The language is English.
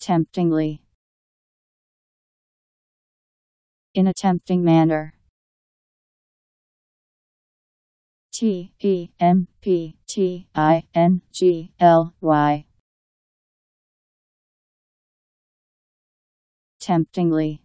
temptingly in a tempting manner T E M P T I N G L Y temptingly